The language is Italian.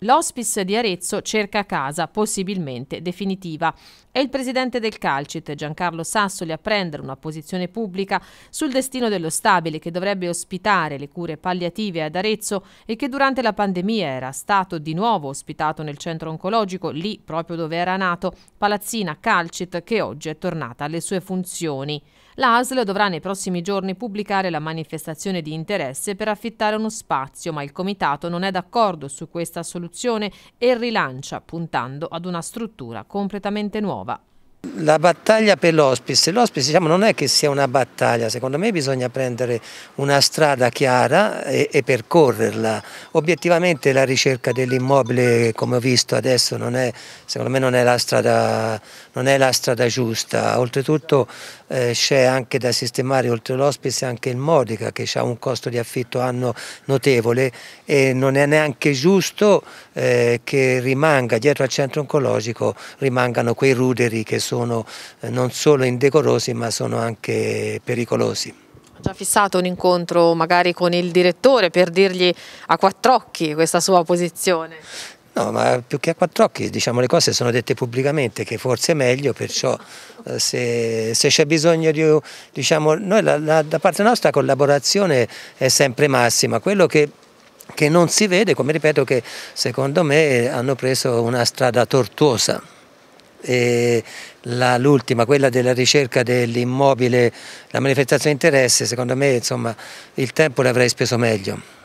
L'hospice di Arezzo cerca casa, possibilmente definitiva. È il presidente del Calcit, Giancarlo Sassoli, a prendere una posizione pubblica sul destino dello stabile che dovrebbe ospitare le cure palliative ad Arezzo e che durante la pandemia era stato di nuovo ospitato nel centro oncologico, lì proprio dove era nato, Palazzina Calcit, che oggi è tornata alle sue funzioni. La ASL dovrà nei prossimi giorni pubblicare la manifestazione di interesse per affittare uno spazio, ma il comitato non è d'accordo su questa soluzione e rilancia puntando ad una struttura completamente nuova. La battaglia per l'ospice, l'ospice diciamo, non è che sia una battaglia, secondo me bisogna prendere una strada chiara e, e percorrerla. Obiettivamente la ricerca dell'immobile, come ho visto adesso, non è, secondo me non è la strada, è la strada giusta. Oltretutto eh, c'è anche da sistemare, oltre l'ospice anche il Modica che ha un costo di affitto anno notevole e non è neanche giusto eh, che rimanga dietro al centro oncologico rimangano quei ruderi che sono sono eh, non solo indecorosi ma sono anche pericolosi. Ha già fissato un incontro magari con il direttore per dirgli a quattr'occhi questa sua posizione? No, ma più che a quattro occhi, diciamo, le cose sono dette pubblicamente, che forse è meglio, perciò eh, se, se c'è bisogno di... Diciamo, noi la, la, da parte nostra collaborazione è sempre massima, quello che che non si vede, come ripeto, che secondo me hanno preso una strada tortuosa e l'ultima, quella della ricerca dell'immobile, la manifestazione di interesse, secondo me insomma, il tempo l'avrei speso meglio.